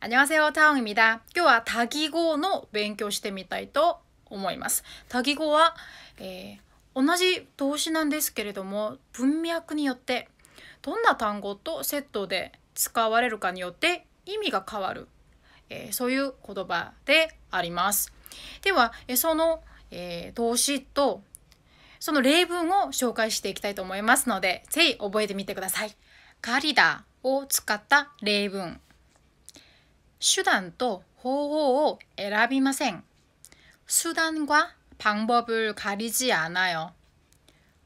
안녕하세요타옹입니다今日は多義語の勉強してみたいと思います。多義語は、えー、同じ動詞なんですけれども文脈によってどんな単語とセットで使われるかによって意味が変わる、えー、そういう言葉であります。では、えその、えー、動詞とその例文を紹介していきたいと思いますので、ぜひ覚えてみてください。借りだを使った例文。 수단 또 호호호 에라비마생. 수단과 방법을 가리지 않아요.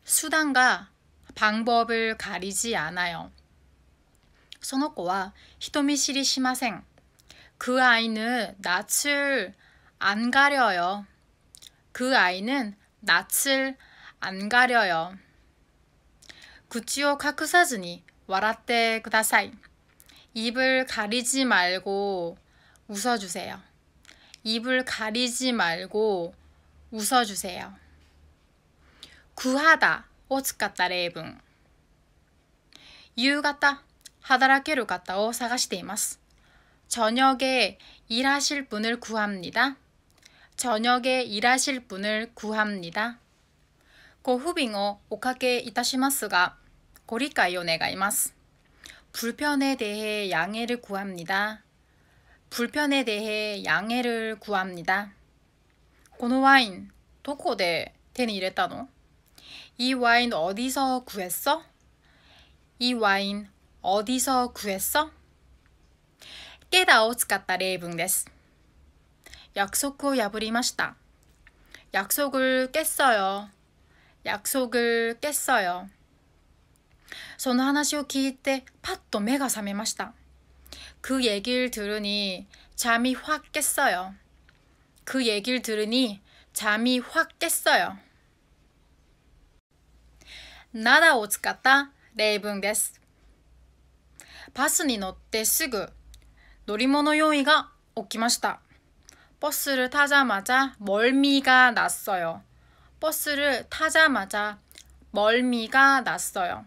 수단과 방법을 가리지 않아요. 소노코와 히토미 시리시마생. 그 아이는 낯을 안 가려요. 그 아이는 낯을 안 가려요. 구치오 카쿠사즈니 와라떼 구다사이. 입을 가리지 말고 웃어주세요. 입을 가리지 말고 웃어주세요. 구하다 を使った例文夕方 하다라케루 갔다오 사가시데이마스 저녁에 일하실 분을 구합니다. 저녁에 일하실 분을 구합니다. 고후빙어 오카게 이타시마스가 고리카이 오네가이마스 불편에 대해 양해를 구합니다. 불편에 대해 양해를 구합니다. このワイン 도코데 테니 이랬다이 와인 어디서 구했어? 이 와인 어디서 구했어? 깨다오 使った例文です. 약속을 야부리마시다. 약속을 깼어요. 약속을 깼어요. その話を聞いてパッと目が覚めました。그 얘기를 들으니 잠이 확 깼어요. 그 얘기를 들으니 잠이 확 깼어요. 나다 오츠카타 레이븐 데스. 버스에 乗ってすぐ 놀이모노 요이가 起きました. 버스를 타자마자 멀미가 났어요. 버스를 타자마자 멀미가 났어요.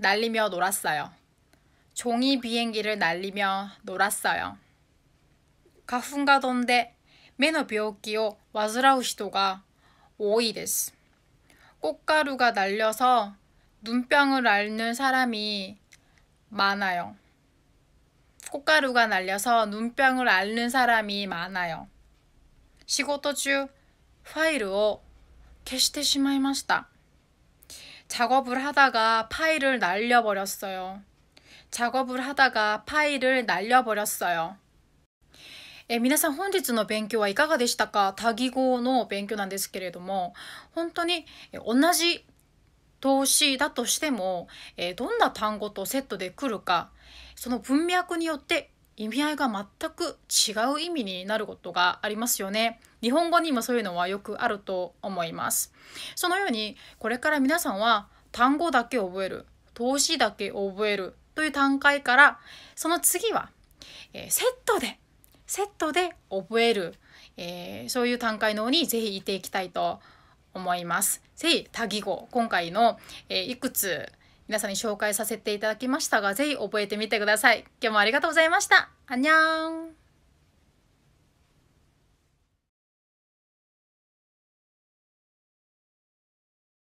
날리며 놀았어요. 종이 비행기를 날리며 놀았어요. 가훈가 돈데 매너 비오기오 와즈라우 시도가 오이 데스. 꽃가루가 날려서 눈병을 앓는 사람이 많아요. 꽃가루가 날려서 눈병을 앓는 사람이 많아요. 시고中중 파일을 を消してしまいました작업을하다가파일을날려버렸어요작업을하다가파일을날려버렸어요え皆さん本日の勉強はいかがでしたか多義語の勉強なんですけれども本当に同じ動詞だとしても、えどんな単語とセットで来るかその文脈によって意味合いが全く違う意味になることがありますよね。日本語にもそういうのはよくあると思います。そのようにこれから皆さんは単語だけ覚える投資だけ覚えるという段階からその次は、えー、セットでセットで覚える、えー、そういう段階の方にぜひっていきたいと思います。ぜひ多義語今回の、えー、いくつ皆さんに紹介させていただきましたが、ぜひ覚えてみてください。今日もありがとうございました。あにゃーん。